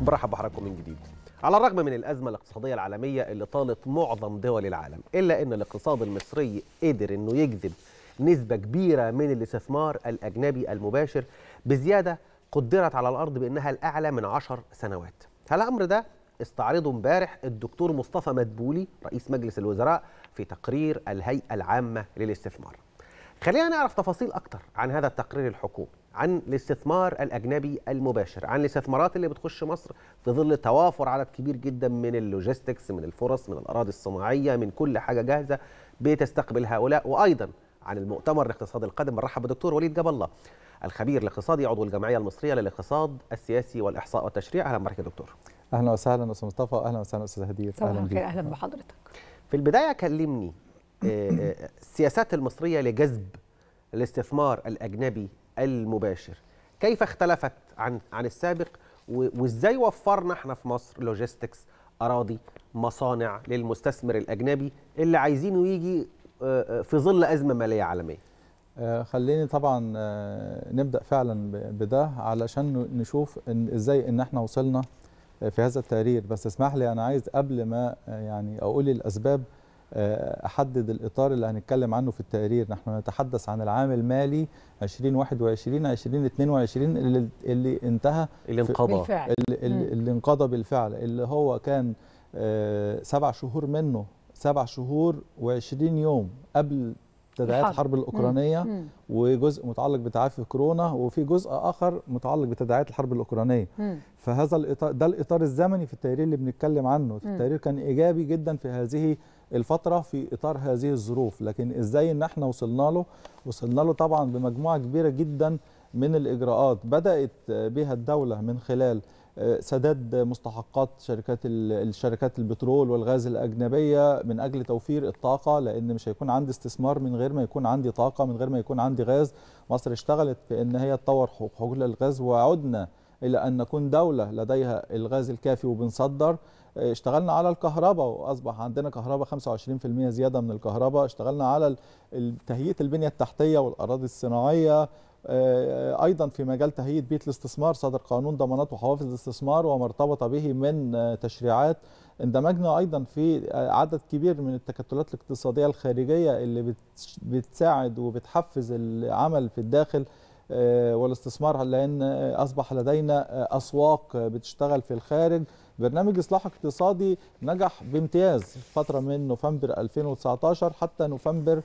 برحب بحضراتكم من جديد على الرغم من الأزمة الاقتصادية العالمية اللي طالت معظم دول العالم إلا أن الاقتصاد المصري قدر أنه يجذب نسبة كبيرة من الاستثمار الأجنبي المباشر بزيادة قدرت على الأرض بأنها الأعلى من عشر سنوات هل أمر ده استعرضه امبارح الدكتور مصطفى مدبولي رئيس مجلس الوزراء في تقرير الهيئة العامة للاستثمار خلينا نعرف تفاصيل أكتر عن هذا التقرير الحكومي عن الاستثمار الأجنبي المباشر عن الاستثمارات اللي بتخش مصر في ظل توافر عدد كبير جدا من اللوجيستكس من الفرص من الأراضي الصناعية من كل حاجة جاهزة بتستقبل هؤلاء وأيضا عن المؤتمر الاقتصادي القادم نرحب بالدكتور وليد جاب الله الخبير الاقتصادي عضو الجمعيه المصريه للاقتصاد السياسي والاحصاء والتشريع اهلا بك يا دكتور اهلا وسهلا استاذ مصطفى اهلا وسهلا استاذ هدير اهلا بك اهلا بحضرتك في البدايه كلمني السياسات المصرية لجذب الاستثمار الأجنبي المباشر كيف اختلفت عن عن السابق وازاي وفرنا احنا في مصر لوجيستكس اراضي مصانع للمستثمر الاجنبي اللي عايزينه يجي آه، في ظل ازمه ماليه عالميه آه، خليني طبعا آه، نبدا فعلا بده علشان نشوف إن ازاي ان احنا وصلنا في هذا التقرير بس اسمح لي انا عايز قبل ما يعني اقول الاسباب آه، احدد الاطار اللي هنتكلم عنه في التقرير نحن نتحدث عن العام المالي 2021 2022 اللي, اللي انتهى اللي انقضى اللي انقضى بالفعل اللي هو كان آه، سبع شهور منه سبع شهور و20 يوم قبل تداعيات الحرب الاوكرانيه مم. وجزء متعلق بتعافي كورونا وفي جزء اخر متعلق بتداعيات الحرب الاوكرانيه مم. فهذا الاطار ده الاطار الزمني في التقرير اللي بنتكلم عنه التقرير كان ايجابي جدا في هذه الفتره في اطار هذه الظروف لكن ازاي ان احنا وصلنا له وصلنا له طبعا بمجموعه كبيره جدا من الاجراءات بدات بها الدوله من خلال آه، سداد مستحقات شركات الشركات البترول والغاز الاجنبيه من اجل توفير الطاقه لان مش هيكون عندي استثمار من غير ما يكون عندي طاقه من غير ما يكون عندي غاز مصر اشتغلت في ان هي تطور حقول الغاز وعدنا الى ان نكون دوله لديها الغاز الكافي وبنصدر اشتغلنا على الكهرباء واصبح عندنا كهرباء 25% زياده من الكهرباء اشتغلنا على تهيئه البنيه التحتيه والاراضي الصناعيه آه، آه، ايضا في مجال تهيئه بيئه الاستثمار صدر قانون ضمانات وحوافز الاستثمار وما ارتبط به من آه، تشريعات اندمجنا ايضا في عدد كبير من التكتلات الاقتصاديه الخارجيه اللي بتساعد وبتحفز العمل في الداخل والاستثمار لان اصبح لدينا اسواق بتشتغل في الخارج برنامج إصلاح اقتصادي نجح بامتياز فترة من نوفمبر 2019 حتى نوفمبر آه،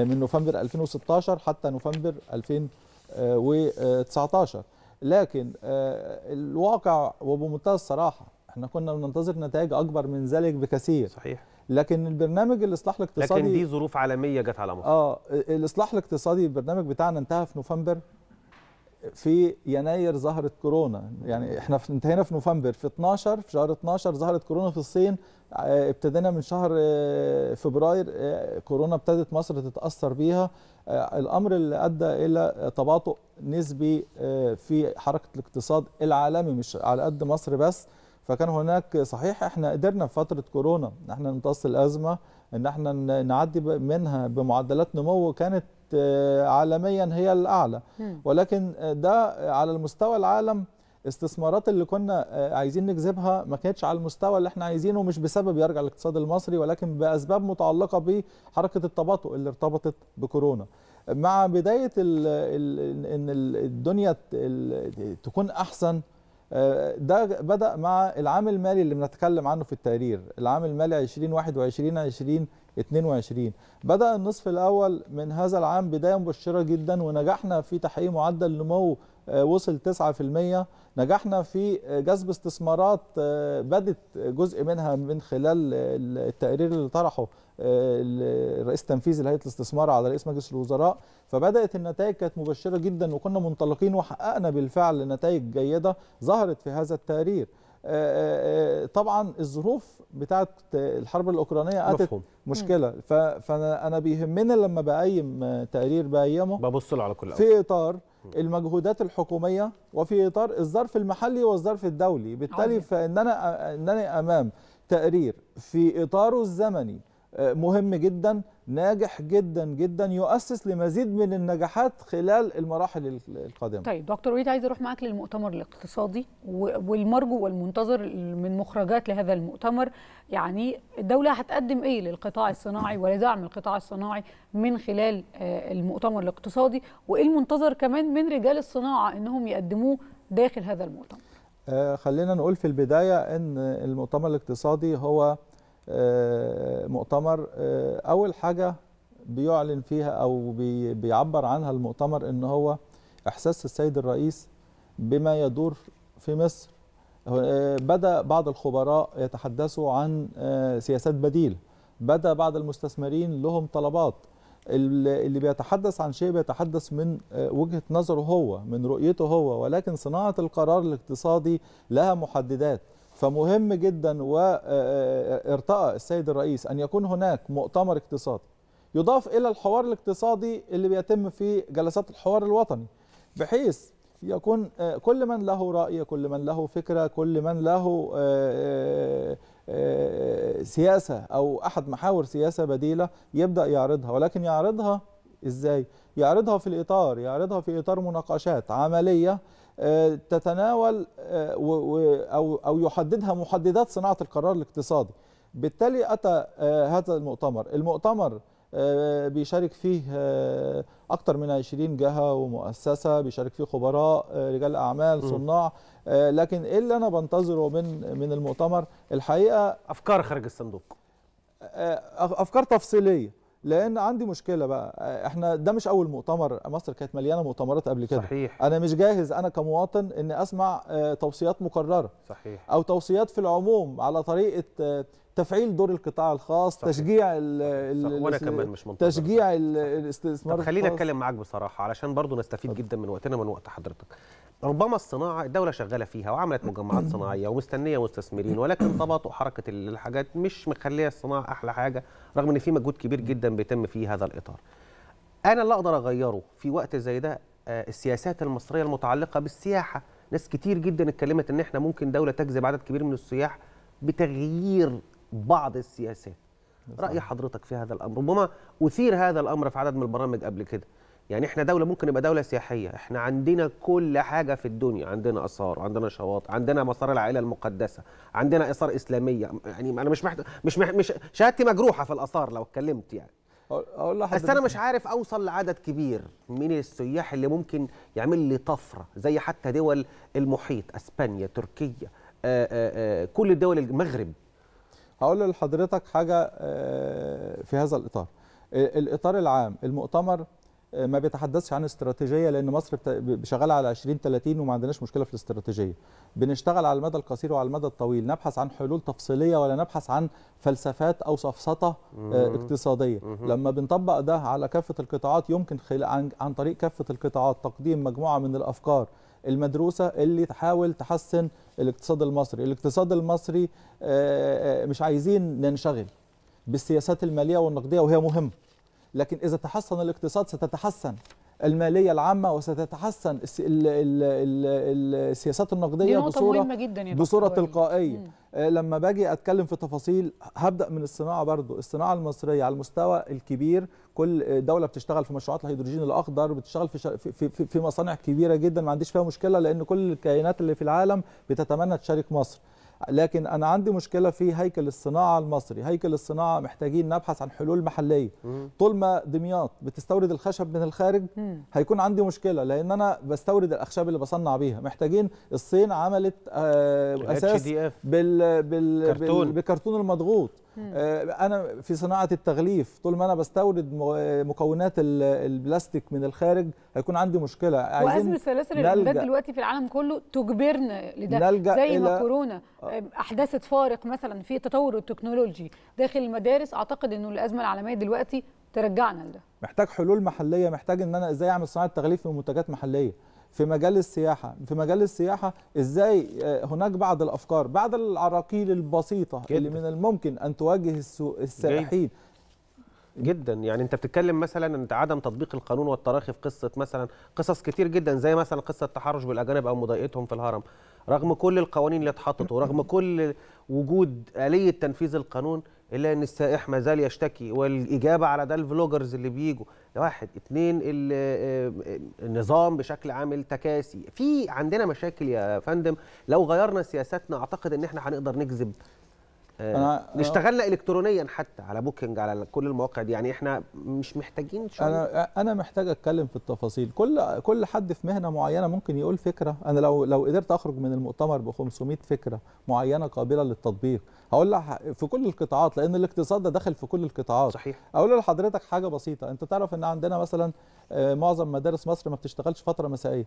آه، من نوفمبر 2016 حتى نوفمبر 2019 لكن آه، الواقع وبمنتهى الصراحة احنا كنا بننتظر نتائج أكبر من ذلك بكثير صحيح لكن البرنامج الاصلاح الاقتصادي لكن دي ظروف عالميه جت على مصر اه الاصلاح الاقتصادي البرنامج بتاعنا انتهى في نوفمبر في يناير ظهرت كورونا يعني احنا انتهينا في نوفمبر في 12 في شهر 12 ظهرت كورونا في الصين آه، ابتدينا من شهر آه، فبراير آه، كورونا ابتدت مصر تتاثر بيها الامر اللي ادى الى تباطؤ نسبي في حركه الاقتصاد العالمي مش على قد مصر بس فكان هناك صحيح احنا قدرنا في فتره كورونا ان احنا نمتص الازمه ان احنا نعدي منها بمعدلات نمو كانت آه، عالميا هي الاعلى ولكن آه، ده على المستوى العالم استثمارات اللي كنا آه، عايزين نجذبها ما كانتش على المستوى اللي احنا عايزينه مش بسبب يرجع الاقتصاد المصري ولكن باسباب متعلقه بحركه التباطؤ اللي ارتبطت بكورونا مع بدايه الـ الـ ان الدنيا تكون احسن ده بدا مع العام المالي اللي بنتكلم عنه في التقرير العام المالي 2021 20 22 بدأ النصف الأول من هذا العام بداية مبشرة جدا ونجحنا في تحقيق معدل نمو آه، وصل 9% نجحنا في آه، جذب استثمارات آه، بدت جزء منها من خلال التقرير اللي طرحه الرئيس التنفيذي لهيئه الاستثمار على رئيس مجلس الوزراء فبدات النتائج كانت مبشره جدا وكنا منطلقين وحققنا بالفعل نتائج جيده ظهرت في هذا التقرير آه، آه، آه، طبعا الظروف بتاعه الحرب الاوكرانيه اتت مشكله فانا انا بيهمنا لما بقيم تقرير بقيمه ببص له على كل في اطار المجهودات الحكوميه وفي اطار الظرف المحلي والظرف الدولي بالتالي فان انا ان انا امام تقرير في اطاره الزمني آه، مهم جدا ناجح جدا جدا يؤسس لمزيد من النجاحات خلال المراحل القادمه. طيب دكتور وليد عايز اروح معاك للمؤتمر الاقتصادي والمرجو والمنتظر من مخرجات لهذا المؤتمر يعني الدوله هتقدم ايه للقطاع الصناعي ولدعم القطاع الصناعي من خلال آه، المؤتمر الاقتصادي وايه المنتظر كمان من رجال الصناعه انهم يقدموه داخل هذا المؤتمر. آه، خلينا نقول في البدايه ان المؤتمر الاقتصادي هو آه، مؤتمر آه، اول حاجه بيعلن فيها او بيعبر عنها المؤتمر ان هو احساس السيد الرئيس بما يدور في مصر آه، بدا بعض الخبراء يتحدثوا عن سياسات بديله بدا بعض المستثمرين لهم طلبات اللي بيتحدث عن شيء بيتحدث من وجهه نظره هو من رؤيته هو ولكن صناعه القرار الاقتصادي لها محددات فمهم جدا وارتقى آه، آه، آه، السيد الرئيس ان يكون هناك مؤتمر اقتصادي يضاف الى الحوار الاقتصادي اللي بيتم في جلسات الحوار الوطني بحيث يكون كل من له راي كل من له فكره كل من له سياسه او احد محاور سياسه بديله يبدا يعرضها ولكن يعرضها ازاي يعرضها في الاطار يعرضها في اطار مناقشات عمليه آه، تتناول آه، او او يحددها محددات صناعه القرار الاقتصادي بالتالي اتى آه، هذا المؤتمر المؤتمر بيشارك فيه اكثر من 20 جهه ومؤسسه بيشارك فيه خبراء رجال اعمال صناع لكن ايه اللي انا بنتظره من من المؤتمر الحقيقه افكار خارج الصندوق افكار تفصيليه لان عندي مشكله بقى آه، احنا ده مش اول مؤتمر مصر كانت مليانه مؤتمرات قبل كده صحيح. انا مش جاهز انا كمواطن ان اسمع آه، توصيات مكرره صحيح. او توصيات في العموم على طريقه آه، تفعيل دور القطاع الخاص صحيح. تشجيع ال وانا كمان مش منتظر تشجيع الاستثمار خلينا خليني اتكلم معاك بصراحه علشان برضو نستفيد صحيح. جدا من وقتنا ومن وقت حضرتك ربما الصناعه الدوله شغاله فيها وعملت مجمعات صناعيه ومستنيه مستثمرين ولكن تباطؤ حركه الحاجات مش مخليه الصناعه احلى حاجه رغم ان في مجهود كبير جدا بيتم في هذا الاطار انا اللي اقدر اغيره في وقت زي ده آه، السياسات المصريه المتعلقه بالسياحه ناس كتير جدا اتكلمت ان احنا ممكن دوله تجذب عدد كبير من السياح بتغيير بعض السياسات راي حضرتك في هذا الامر ربما اثير هذا الامر في عدد من البرامج قبل كده يعني احنا دوله ممكن نبقى دوله سياحيه احنا عندنا كل حاجه في الدنيا عندنا اثار عندنا شواطئ عندنا مسار العائله المقدسه عندنا اثار اسلاميه يعني انا مش محت... مش مح... مش شهادتي مجروحه في الاثار لو اتكلمت يعني اقول لحضرتك بس انا مش عارف اوصل لعدد كبير من السياح اللي ممكن يعمل لي طفره زي حتى دول المحيط اسبانيا تركيا آآ آآ كل الدول المغرب هقول لحضرتك حاجه آه، في هذا الاطار آه، الاطار العام المؤتمر آه، ما بيتحدثش عن استراتيجيه لان مصر شغاله على 20 30 وما عندناش مشكله في الاستراتيجيه بنشتغل على المدى القصير وعلى المدى الطويل نبحث عن حلول تفصيليه ولا نبحث عن فلسفات او سفسطه اقتصاديه لما بنطبق ده على كافه القطاعات يمكن عن طريق كافه القطاعات تقديم مجموعه من الافكار المدروسه اللي تحاول تحسن الاقتصاد المصري، الاقتصاد المصري آه، آه، مش عايزين ننشغل بالسياسات الماليه والنقديه وهي مهمه لكن اذا تحسن الاقتصاد ستتحسن الماليه العامه وستتحسن السياسات النقديه بصوره جدا بصوره تلقائيه آه، لما باجي اتكلم في تفاصيل هبدا من الصناعه برضو الصناعه المصريه على المستوى الكبير كل دوله بتشتغل في مشروعات الهيدروجين الاخضر بتشتغل في, في في في مصانع كبيره جدا ما عنديش فيها مشكله لان كل الكائنات اللي في العالم بتتمنى تشارك مصر لكن انا عندي مشكله في هيكل الصناعه المصري هيكل الصناعه محتاجين نبحث عن حلول محليه طول ما دمياط بتستورد الخشب من الخارج هيكون عندي مشكله لان انا بستورد الاخشاب اللي بصنع بيها محتاجين الصين عملت آه، اساس بال بال بالكرتون المضغوط آه، انا في صناعه التغليف طول ما انا بستورد آه، مكونات البلاستيك من الخارج هيكون عندي مشكله عايزين وازمه سلاسل الامداد دلوقتي في العالم كله تجبرنا لده نلجأ زي ما كورونا آه. احدثت فارق مثلا في التطور التكنولوجي داخل المدارس اعتقد انه الازمه العالميه دلوقتي ترجعنا لده محتاج حلول محليه محتاج ان انا ازاي اعمل صناعه تغليف من منتجات محليه في مجال السياحه في مجال السياحه ازاي آه، هناك بعض الافكار بعض العراقيل البسيطه جدا. اللي من الممكن ان تواجه السائحين جدا يعني انت بتتكلم مثلا انت عدم تطبيق القانون والتراخي في قصه مثلا قصص كتير جدا زي مثلا قصه التحرش بالاجانب او مضايقتهم في الهرم رغم كل القوانين اللي اتحطت ورغم كل وجود اليه تنفيذ القانون الا ان السائح ما زال يشتكي والاجابه على ده الفلوجرز اللي بيجوا واحد اتنين آه، آه، النظام بشكل عام التكاسي في عندنا مشاكل يا فندم لو غيرنا سياساتنا اعتقد ان احنا هنقدر نجذب آه، أنا اشتغلنا الكترونيا حتى على بوكينج على كل المواقع دي يعني احنا مش محتاجين شغل انا انا محتاج اتكلم في التفاصيل كل كل حد في مهنه معينه ممكن يقول فكره انا لو لو قدرت اخرج من المؤتمر ب 500 فكره معينه قابله للتطبيق هقول لك في كل القطاعات لان الاقتصاد ده داخل في كل القطاعات صحيح اقول لحضرتك حاجه بسيطه انت تعرف ان عندنا مثلا آه، معظم مدارس مصر ما بتشتغلش فتره مسائيه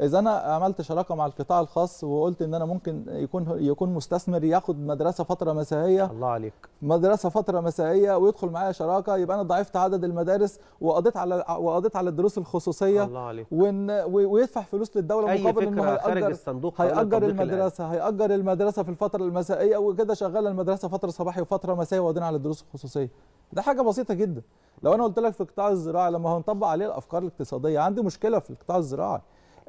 اذا انا عملت شراكه مع القطاع الخاص وقلت ان انا ممكن يكون يكون مستثمر ياخد مدرسه فتره مسائيه الله عليك مدرسه فتره مسائيه ويدخل معايا شراكه يبقى انا ضعفت عدد المدارس وقضيت على وقضيت على الدروس الخصوصيه الله عليك وإن ويدفع فلوس للدوله أي مقابل انه هيأجر هيأجر المدرسه هيأجر المدرسه في الفتره المسائيه وكده شغاله المدرسه فتره صباحي وفتره مسائيه وقضينا على الدروس الخصوصيه ده حاجه بسيطه جدا لو انا قلت لك في قطاع الزراعه لما هنطبق عليه الافكار الاقتصاديه عندي مشكله في القطاع الزراعي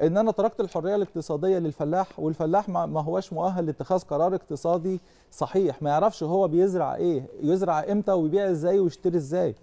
ان انا تركت الحريه الاقتصاديه للفلاح والفلاح ما هوش مؤهل لاتخاذ قرار اقتصادي صحيح ما يعرفش هو بيزرع ايه يزرع امتى ويبيع ازاي ويشتري ازاي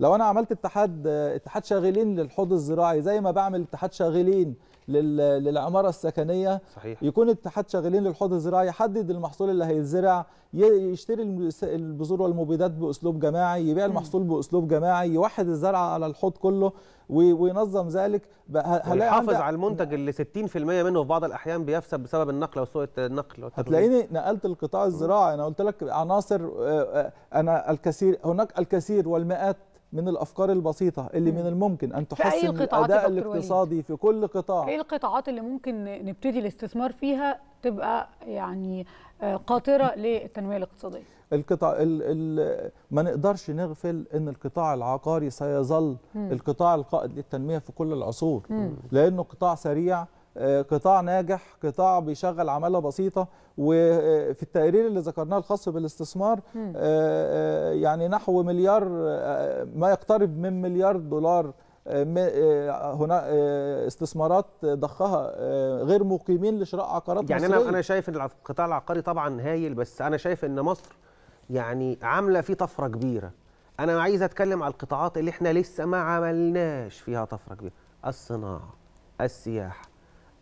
لو انا عملت اتحاد اتحاد شاغلين للحوض الزراعي زي ما بعمل اتحاد شاغلين للعماره السكنيه صحيح. يكون اتحاد شاغلين للحوض الزراعي يحدد المحصول اللي هيتزرع يشتري البذور والمبيدات باسلوب جماعي يبيع المحصول باسلوب جماعي يوحد الزرع على الحوض كله وينظم ذلك هيحافظ على المنتج اللي 60% منه في بعض الاحيان بيفسد بسبب النقل او سوء النقل هتلاقيني نقلت القطاع الزراعي انا قلت لك عناصر آه، آه، انا الكثير هناك الكثير والمئات من الافكار البسيطه اللي من الممكن ان تحسن الاداء الاقتصادي في كل قطاع ايه القطاعات اللي ممكن نبتدي الاستثمار فيها تبقى يعني آه، قاطره للتنميه الاقتصاديه القطاع الـ الـ ما نقدرش نغفل ان القطاع العقاري سيظل مم. القطاع القائد للتنميه في كل العصور مم. لانه قطاع سريع آه، قطاع ناجح قطاع بيشغل عماله بسيطه وفي التقرير اللي ذكرناه الخاص بالاستثمار آه، آه، يعني نحو مليار ما يقترب من مليار دولار هنا استثمارات ضخها غير مقيمين لشراء عقارات يعني مصرية. انا انا شايف ان القطاع العقاري طبعا هايل بس انا شايف ان مصر يعني عامله فيه طفره كبيره انا عايز اتكلم على القطاعات اللي احنا لسه ما عملناش فيها طفره كبيره الصناعه السياحه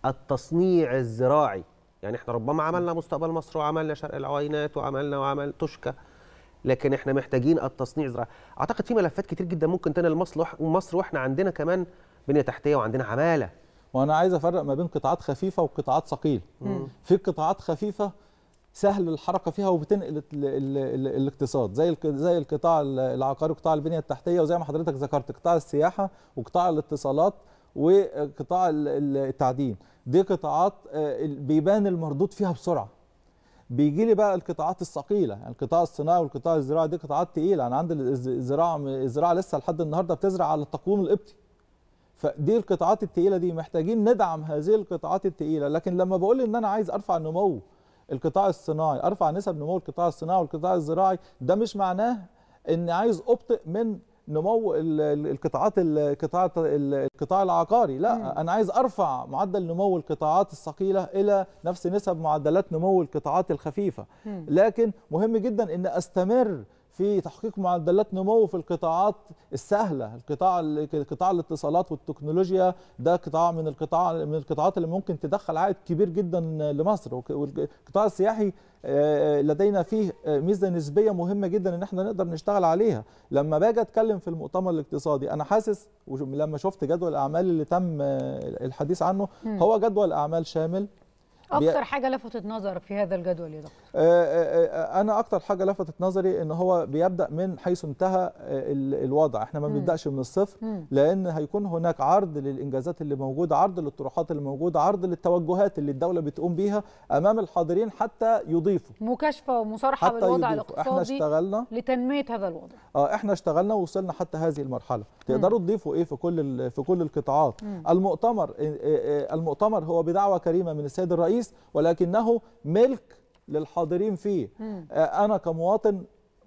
التصنيع الزراعي يعني احنا ربما عملنا مستقبل مصر وعملنا شرق العوينات وعملنا وعمل تشكى لكن احنا محتاجين التصنيع الزراعي اعتقد في ملفات كتير جدا ممكن تنقل مصر ومصر واحنا عندنا كمان بنيه تحتيه وعندنا عماله وانا عايز افرق ما بين قطاعات خفيفه وقطاعات ثقيله في قطاعات خفيفه سهل الحركه فيها وبتنقل الاقتصاد زي زي القطاع العقاري وقطاع البنيه التحتيه وزي ما حضرتك ذكرت قطاع السياحه وقطاع الاتصالات وقطاع التعدين دي قطاعات آه، بيبان المردود فيها بسرعه بيجي لي بقى القطاعات الثقيله يعني القطاع الصناعي والقطاع الزراعي دي قطاعات تقيله انا عندي الزراعه الزراعه لسه لحد النهارده بتزرع على التقويم القبطي فدي القطاعات التقيله دي محتاجين ندعم هذه القطاعات التقيله لكن لما بقول ان انا عايز ارفع نمو القطاع الصناعي ارفع نسب نمو القطاع الصناعي والقطاع الزراعي ده مش معناه ان عايز ابطئ من نمو القطاعات القطاع القطاع العقاري لا مم. انا عايز ارفع معدل نمو القطاعات الثقيله الى نفس نسب معدلات نمو القطاعات الخفيفه مم. لكن مهم جدا ان استمر في تحقيق معدلات نمو في القطاعات السهله القطاع قطاع الاتصالات والتكنولوجيا ده قطاع من القطاع من القطاعات اللي ممكن تدخل عائد كبير جدا لمصر والقطاع السياحي آه، لدينا فيه آه، ميزه نسبيه مهمه جدا ان احنا نقدر نشتغل عليها لما باجي اتكلم في المؤتمر الاقتصادي انا حاسس لما شفت جدول الاعمال اللي تم آه، الحديث عنه هو جدول اعمال شامل اكتر حاجه لفتت نظرك في هذا الجدول يا دكتور آه، آه، آه، انا اكتر حاجه لفتت نظري ان هو بيبدا من حيث انتهى الوضع احنا ما بنبداش من الصفر لان هيكون هناك عرض للانجازات اللي موجوده عرض للطروحات اللي موجوده عرض للتوجهات اللي الدوله بتقوم بيها امام الحاضرين حتى يضيفوا مكاشفه ومصارحه بالوضع الاقتصادي احنا اشتغلنا لتنميه هذا الوضع اه احنا اشتغلنا ووصلنا حتى هذه المرحله تقدروا تضيفوا ايه في كل في كل القطاعات المؤتمر المؤتمر هو بدعوه كريمه من السيد الرئيس كويس ولكنه ملك للحاضرين فيه آه، انا كمواطن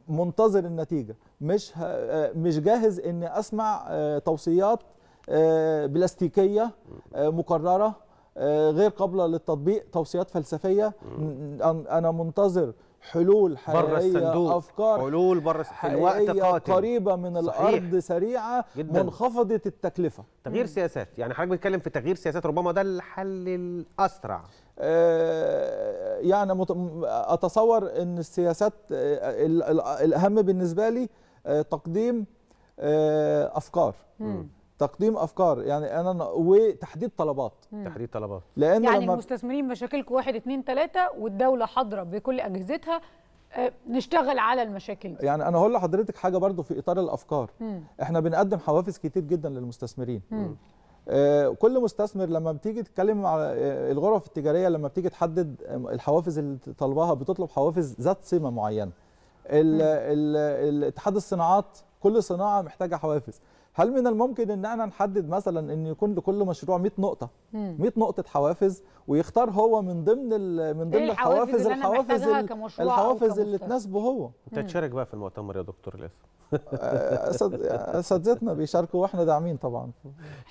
منتظر النتيجه مش آه، مش جاهز اني اسمع آه، توصيات بلاستيكيه مكرره غير قابله للتطبيق توصيات فلسفيه انا منتظر حلول حقيقيه افكار حلول بره الوقت قاتل قريبه من صحيح. الارض سريعه جداً. منخفضه التكلفه تغيير سياسات يعني حضرتك بتتكلم في تغيير سياسات ربما ده الحل الاسرع آه، يعني اتصور ان السياسات آه، الاهم بالنسبه لي آه، تقديم افكار تقديم افكار يعني انا وتحديد طلبات تحديد طلبات لان يعني المستثمرين مشاكلكم واحد اثنين ثلاثه والدوله حاضره بكل اجهزتها نشتغل على المشاكل دي. يعني انا هقول لحضرتك حاجه برضو في اطار الافكار مم. احنا بنقدم حوافز كتير جدا للمستثمرين مم. آه، كل مستثمر لما بتيجي تتكلم على آه، الغرف التجاريه لما بتيجي تحدد آه، الحوافز اللي طالباها بتطلب حوافز ذات سمه معينه اتحاد الصناعات كل صناعه محتاجه حوافز هل من الممكن ان انا نحدد مثلا ان يكون لكل مشروع 100 نقطه 100 نقطه حوافز ويختار هو من ضمن من ضمن إيه الحوافز اللي الحوافز اللي تناسبه هو انت تشارك بقى في المؤتمر يا دكتور لسه آه، آه، اساتذتنا بيشاركوا واحنا داعمين طبعا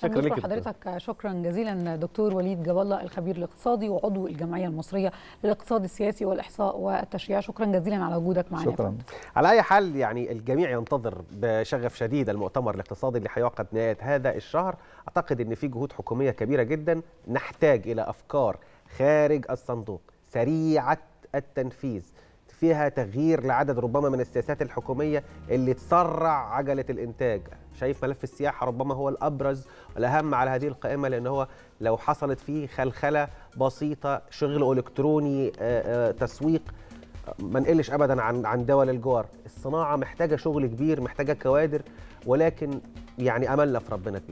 شكرا لك حضرتك شكرا جزيلا دكتور وليد جبله الخبير الاقتصادي وعضو الجمعيه المصريه للاقتصاد السياسي والاحصاء والتشريع شكرا جزيلا على وجودك معنا شكرا على اي حال يعني الجميع ينتظر بشغف شديد المؤتمر الاقتصادي اللي هيعقد نهايه هذا الشهر اعتقد ان في جهود حكوميه كبيره جدا نحتاج الى افكار خارج الصندوق سريعه التنفيذ فيها تغيير لعدد ربما من السياسات الحكوميه اللي تسرع عجله الانتاج شايف ملف السياحه ربما هو الابرز والاهم على هذه القائمه لان هو لو حصلت فيه خلخله بسيطه شغل الكتروني آه، آه، تسويق ما نقلش ابدا عن عن دول الجوار الصناعه محتاجه شغل كبير محتاجه كوادر ولكن يعني املنا في ربنا كبير